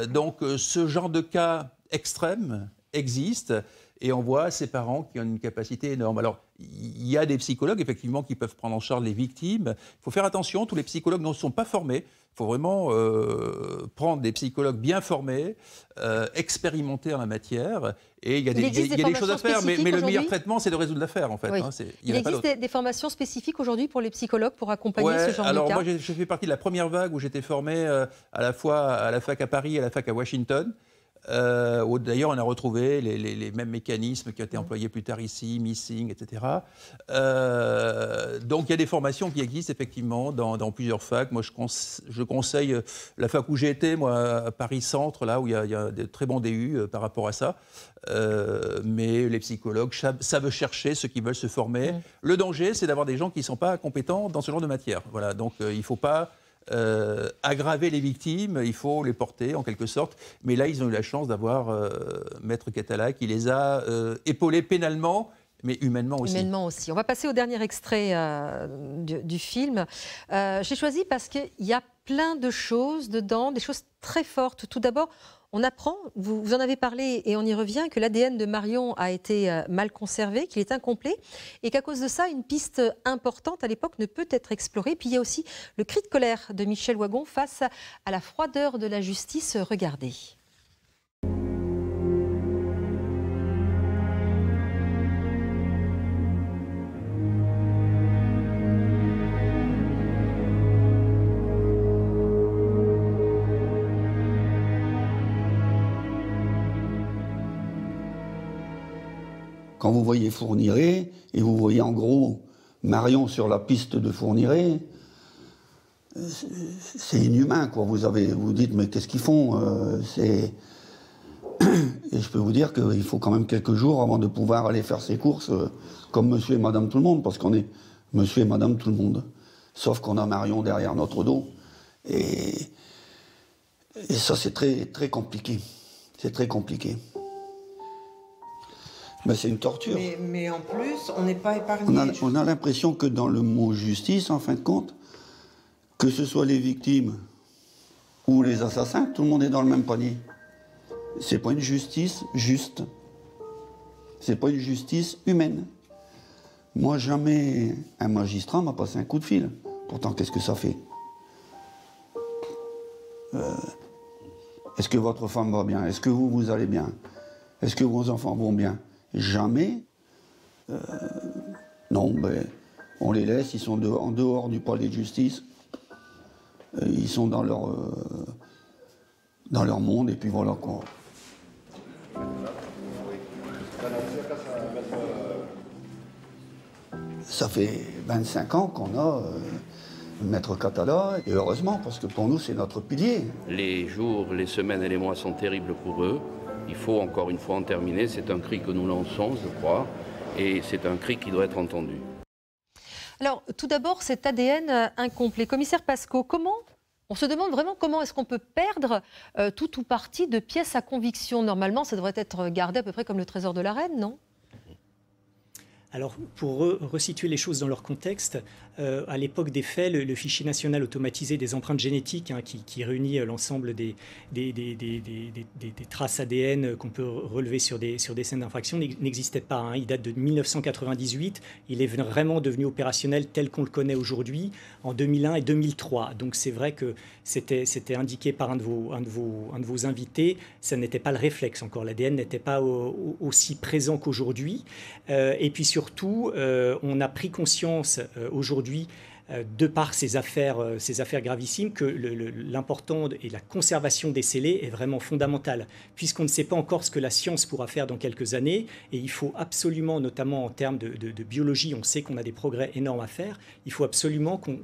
donc ce genre de cas extrême existe, et on voit ses parents qui ont une capacité énorme. Alors, il y a des psychologues, effectivement, qui peuvent prendre en charge les victimes. Il faut faire attention, tous les psychologues ne sont pas formés. Il faut vraiment euh, prendre des psychologues bien formés, euh, expérimentés en la matière. Et il y a des, a, choses à faire, mais, le meilleur traitement, c'est de résoudre l'affaire, en fait. Hein, il, il existe des, formations spécifiques aujourd'hui pour les psychologues pour accompagner ce genre de cas Alors, moi, j'ai fais partie de la première vague où j'étais formé euh, à la fois à la fac à Paris et à la fac à Washington. Euh, d'ailleurs, on a retrouvé les, mêmes mécanismes qui ont été mmh. employés plus tard ici, Missing, etc. Euh, donc, il y a des formations qui existent effectivement dans, plusieurs facs. Moi, je, conseille euh, la fac où j'ai été, moi, à Paris Centre, là où il y a, de très bons DU par rapport à ça. mais les psychologues savent chercher ceux qui veulent se former. Mmh. Le danger, c'est d'avoir des gens qui ne sont pas compétents dans ce genre de matière. Voilà, donc il ne faut pas euh, aggraver les victimes, il faut les porter en quelque sorte. Mais là, ils ont eu la chance d'avoir euh, Maître Catala qui les a euh, épaulés pénalement. Mais humainement aussi. Humainement aussi. On va passer au dernier extrait du, film. J'ai choisi parce qu'il y a plein de choses dedans, des choses très fortes. Tout d'abord, on apprend, vous, en avez parlé et on y revient, que l'ADN de Marion a été euh, mal conservé, qu'il est incomplet et qu'à cause de ça, une piste importante à l'époque ne peut être explorée. Puis il y a aussi le cri de colère de Michel Wagon face à la froideur de la justice. Regardez. Quand vous voyez Fourniret, et vous voyez en gros Marion sur la piste de Fourniret, c'est inhumain, quoi. Vous avez, vous dites, mais qu'est-ce qu'ils font euh, C'est et je peux vous dire qu'il faut quand même quelques jours avant de pouvoir aller faire ses courses euh, comme Monsieur et Madame tout le monde, parce qu'on est Monsieur et Madame tout le monde, sauf qu'on a Marion derrière notre dos, et, et ça c'est très très compliqué. C'est très compliqué c'est une torture. Mais, en plus, on n'est pas épargné. On a, l'impression que dans le mot justice, en fin de compte, que ce soit les victimes ou les assassins, tout le monde est dans le même panier. C'est pas une justice juste. C'est pas une justice humaine. Moi, jamais un magistrat m'a passé un coup de fil. Pourtant, qu'est-ce que ça fait euh, Est-ce que votre femme va bien Est-ce que vous, vous allez bien Est-ce que vos enfants vont bien jamais. Euh, non, mais ben, on les laisse, ils sont en dehors du palais de justice. Euh, ils sont dans leur, euh, dans leur monde et puis voilà quoi. Ça fait 25 ans qu'on a Maître Catala, et heureusement, parce que pour nous, c'est notre pilier. Les jours, les semaines et les mois sont terribles pour eux. Il faut encore une fois en terminer. C'est un cri que nous lançons, je crois, et c'est un cri qui doit être entendu. Alors, tout d'abord, cet ADN euh, incomplet. Commissaire Pasco, comment on se demande vraiment comment est-ce qu'on peut perdre euh, tout ou partie de pièces à conviction. Normalement, ça devrait être gardé à peu près comme le trésor de la reine, non alors, pour resituer les choses dans leur contexte, euh, à l'époque des faits, le, fichier national automatisé des empreintes génétiques, hein, qui, réunit euh, l'ensemble des des, traces ADN euh, qu'on peut relever sur des, sur des scènes d'infraction, n'existait pas. Hein. Il date de 1998. Il est vraiment devenu opérationnel tel qu'on le connaît aujourd'hui en 2001 et 2003. Donc c'est vrai que c'était indiqué par un de vos, un un de vos invités. Ça n'était pas le réflexe encore. L'ADN n'était pas aussi présent qu'aujourd'hui. et puis surtout, on a pris conscience aujourd'hui Aujourd'hui. Euh, de par ces affaires, euh, gravissimes, que l'important et la conservation des scellés est vraiment fondamentale, puisqu'on ne sait pas encore ce que la science pourra faire dans quelques années, et il faut absolument, notamment en termes de, biologie, on sait qu'on a des progrès énormes à faire, il faut absolument qu'on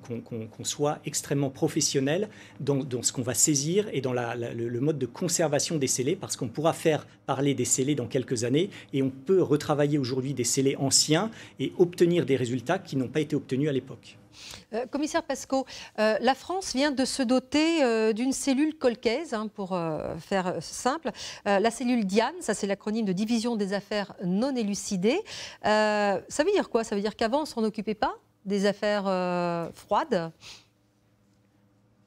soit extrêmement professionnel dans, ce qu'on va saisir et dans le, le, mode de conservation des scellés, parce qu'on pourra faire parler des scellés dans quelques années, et on peut retravailler aujourd'hui des scellés anciens et obtenir des résultats qui n'ont pas été obtenus à l'époque. Euh, commissaire Pasco, euh, la France vient de se doter euh, d'une cellule colcaise, hein, pour faire simple. la cellule Diane, ça c'est l'acronyme de Division des affaires non élucidées. ça veut dire quoi Ça veut dire qu'avant on s'en occupait pas des affaires froides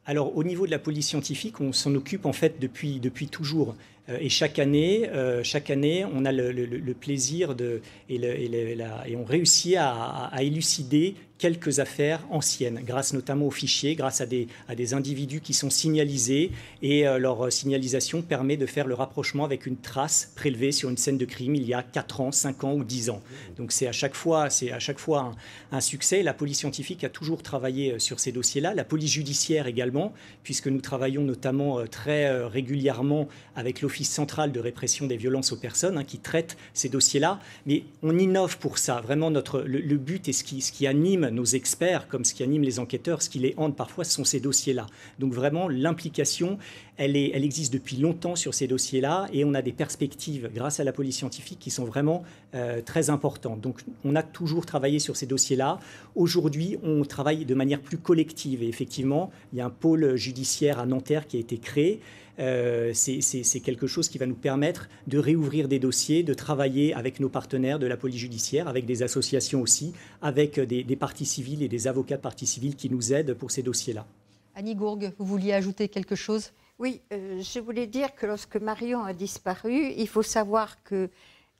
alors, au niveau de la police scientifique, on s'en occupe en fait depuis, depuis toujours. et chaque année, chaque année, on a le, plaisir de, et, on réussit à élucider quelques affaires anciennes, grâce notamment aux fichiers, grâce à des, à des individus qui sont signalisés, et euh, leur euh, signalisation permet de faire le rapprochement avec une trace prélevée sur une scène de crime il y a 4 ans, 5 ans ou 10 ans. Donc c'est à chaque fois, c'est à chaque fois un, succès. La police scientifique a toujours travaillé euh, sur ces dossiers-là, la police judiciaire également, puisque nous travaillons notamment très régulièrement avec l'Office central de répression des violences aux personnes, hein, qui traite ces dossiers-là. Mais on innove pour ça. Vraiment, notre, le, but et ce qui, ce qui anime nos experts, comme ce qui anime les enquêteurs, ce qui les hante parfois, ce sont ces dossiers-là. Donc vraiment, l'implication, elle, existe depuis longtemps sur ces dossiers-là et on a des perspectives grâce à la police scientifique qui sont vraiment euh, très importantes. Donc on a toujours travaillé sur ces dossiers-là. Aujourd'hui, on travaille de manière plus collective et effectivement, il y a un pôle judiciaire à Nanterre qui a été créé. Euh, c'est quelque chose qui va nous permettre de réouvrir des dossiers, de travailler avec nos partenaires de la police judiciaire, avec des associations aussi, avec des, des parties civiles et des avocats de parties civiles qui nous aident pour ces dossiers-là. Annie Gourgue, vous vouliez ajouter quelque chose oui, euh, je voulais dire que lorsque Marion a disparu, il faut savoir que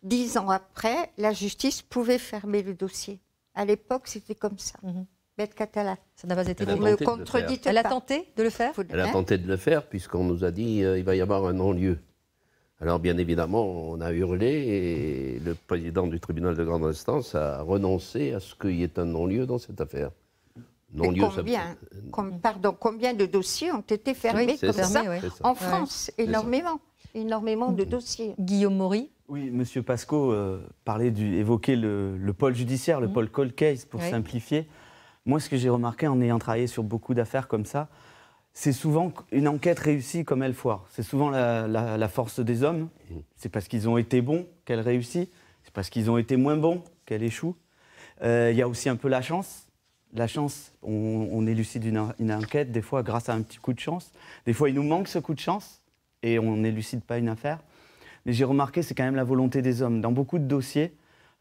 dix ans après, la justice pouvait fermer le dossier. À l'époque, c'était comme ça. Bête mhm. Catala. Ça n'a été Elle, a tenté, Elle a tenté de le faire Elle a hein tenté de le faire, puisqu'on nous a dit qu'il euh, il va y avoir un non-lieu. Alors, bien évidemment, on a hurlé et le président du tribunal de grande instance a renoncé à ce qu'il y ait un non-lieu dans cette affaire combien, pardon, combien de dossiers ont été fermés comme ça, en France Énormément, énormément de dossiers. Guillaume Maury oui, Monsieur Pasco euh, parlait du, évoquait le, pôle judiciaire, le mhm. pôle cold case, pour simplifier. Moi, ce que j'ai remarqué en ayant travaillé sur beaucoup d'affaires comme ça, c'est souvent une enquête réussie comme elle foire. C'est souvent la, force des hommes. Mhm. C'est parce qu'ils ont été bons qu'elle réussit. C'est parce qu'ils ont été moins bons qu'elle échoue. Euh, il y a aussi un peu la chance la chance, on, élucide une, enquête, des fois grâce à un petit coup de chance. Des fois, il nous manque ce coup de chance et on n'élucide pas une affaire. Mais j'ai remarqué, c'est quand même la volonté des hommes. Dans beaucoup de dossiers,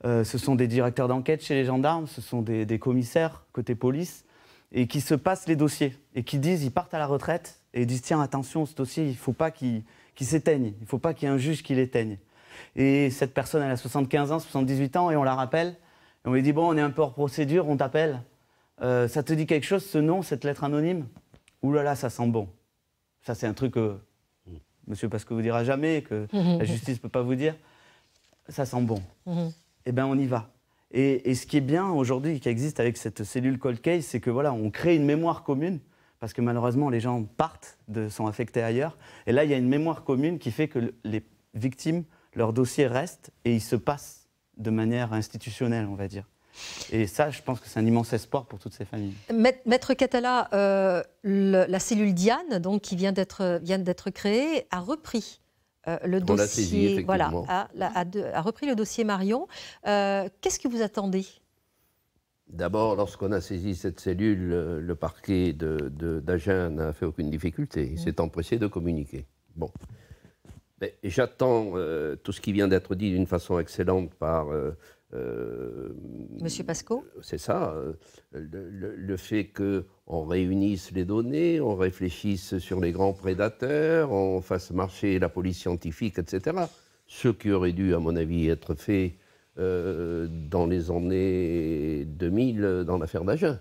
euh, ce sont des directeurs d'enquête chez les gendarmes, ce sont des, commissaires côté police, et qui se passent les dossiers, et qui disent, ils partent à la retraite, et disent, tiens, attention, ce dossier, il ne faut pas qu'il s'éteigne, il ne faut pas qu'il y ait un juge qui l'éteigne. Et cette personne, elle a 75 ans, 78 ans, et on la rappelle, on lui dit, bon, on est un peu hors procédure, on t'appelle. Euh, ça te dit quelque chose, ce nom, cette lettre anonyme Ouh là là, ça sent bon. Ça, c'est un truc que Monsieur que vous dira jamais, que la justice ne peut pas vous dire. Ça sent bon. Mhm. Eh bien, on y va. Et, ce qui est bien aujourd'hui, qui existe avec cette cellule cold case, c'est que voilà, on crée une mémoire commune, parce que malheureusement, les gens partent, sont affectés ailleurs. Et là, il y a une mémoire commune qui fait que les victimes, leur dossier reste et il se passe de manière institutionnelle, on va dire. Et ça, je pense que c'est un immense espoir pour toutes ces familles. Maître Catala, euh, la cellule Diane, donc, qui vient d'être créée, a repris. Euh, le dossier, voilà, a, repris le dossier Marion. Euh, qu'est-ce que vous attendez D'abord, lorsqu'on a saisi cette cellule, le parquet d'Agen n'a fait aucune difficulté. Il mm. s'est empressé de communiquer. Bon. J'attends tout ce qui vient d'être dit d'une façon excellente par euh, Monsieur Pasco C'est ça. Euh, le, fait que fait qu'on réunisse les données, on réfléchisse sur les grands prédateurs, on fasse marcher la police scientifique, etc. Ce qui aurait dû, à mon avis, être fait euh, dans les années 2000 dans l'affaire d'Agen.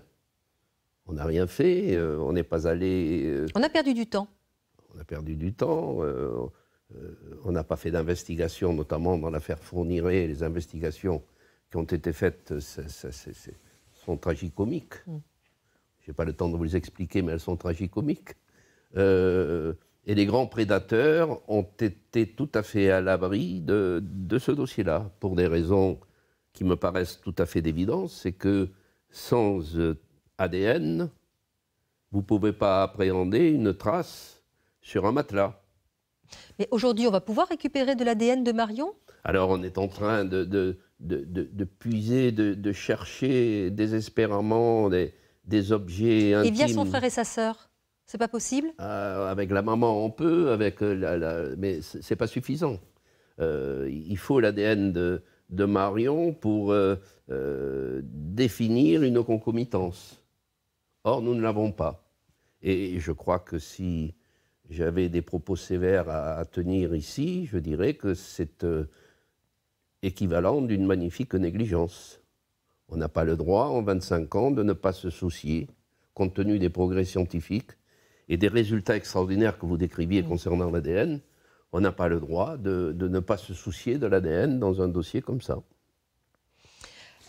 On n'a rien fait, on n'est pas allé. on a perdu du temps. On a perdu du temps. on n'a pas fait d'investigation, notamment dans l'affaire Fourniret, les investigations qui ont été faites sont tragicomiques. Mm. Je n'ai pas le temps de vous les expliquer, mais elles sont tragicomiques. Euh, et les grands prédateurs ont été tout à fait à l'abri de, de, ce dossier-là, pour des raisons qui me paraissent tout à fait d'évidence, c'est que sans ADN, vous ne pouvez pas appréhender une trace sur un matelas. Mais aujourd'hui, on va pouvoir récupérer de l'ADN de Marion alors on est en train de, de, de, de puiser, de, chercher désespérément des, des objets intimes. Et via son frère et sa sœur c'est pas possible euh, Avec la maman, on peut, avec euh, la, la... mais c'est pas suffisant. Euh, il faut l'ADN de, de, Marion pour définir une concomitance. Or, nous ne l'avons pas. Et je crois que si j'avais des propos sévères à, à, tenir ici, je dirais que cette équivalent d'une magnifique négligence. On n'a pas le droit, en 25 ans, de ne pas se soucier, compte tenu des progrès scientifiques et des résultats extraordinaires que vous décriviez concernant l'ADN, on n'a pas le droit de, ne pas se soucier de l'ADN dans un dossier comme ça.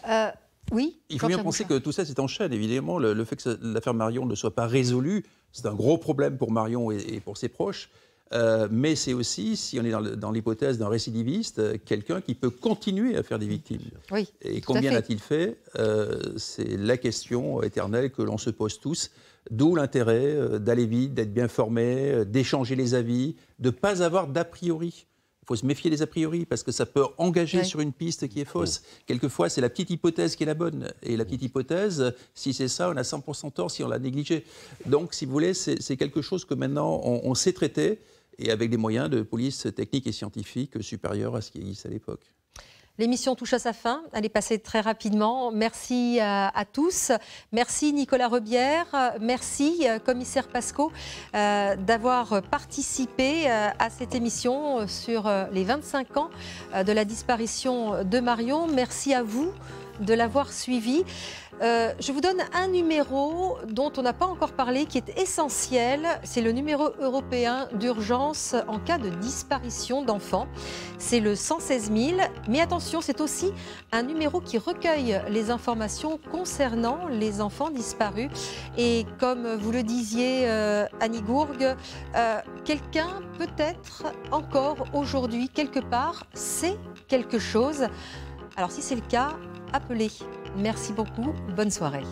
Euh, oui. Il faut bien penser que tout ça s'enchaîne, évidemment. Le, fait que l'affaire Marion ne soit pas résolue, c'est un gros problème pour Marion et pour ses proches. Euh, mais c'est aussi, si on est dans l'hypothèse d'un récidiviste, euh, quelqu'un qui peut continuer à faire des victimes. Oui, Et combien a-t-il fait, euh, C'est la question éternelle que l'on se pose tous, d'où l'intérêt d'aller vite, d'être bien formé, d'échanger les avis, de ne pas avoir d'a priori. Il faut se méfier des a priori parce que ça peut engager sur une piste qui est fausse. Quelquefois, c'est la petite hypothèse qui est la bonne. Et la petite hypothèse, si c'est ça, on a 100% tort si on l'a négligée. Donc, si vous voulez, c'est quelque chose que maintenant on, on sait traiter et avec des moyens de police technique et scientifique supérieurs à ce qui existait à l'époque. L'émission touche à sa fin. Elle est passée très rapidement. Merci euh, à, tous. Merci Nicolas Rebière. Merci euh, commissaire Pasco euh, d'avoir participé à cette émission sur les 25 ans de la disparition de Marion. Merci à vous de l'avoir suivi. Euh, je vous donne un numéro dont on n'a pas encore parlé, qui est essentiel. C'est le numéro européen d'urgence en cas de disparition d'enfants. C'est le 116 000. Mais attention, c'est aussi un numéro qui recueille les informations concernant les enfants disparus. Et comme vous le disiez, euh, Annie Gourg, euh, quelqu'un peut-être encore aujourd'hui, quelque part, sait quelque chose. Alors si c'est le cas, appelé. Merci beaucoup, bonne soirée.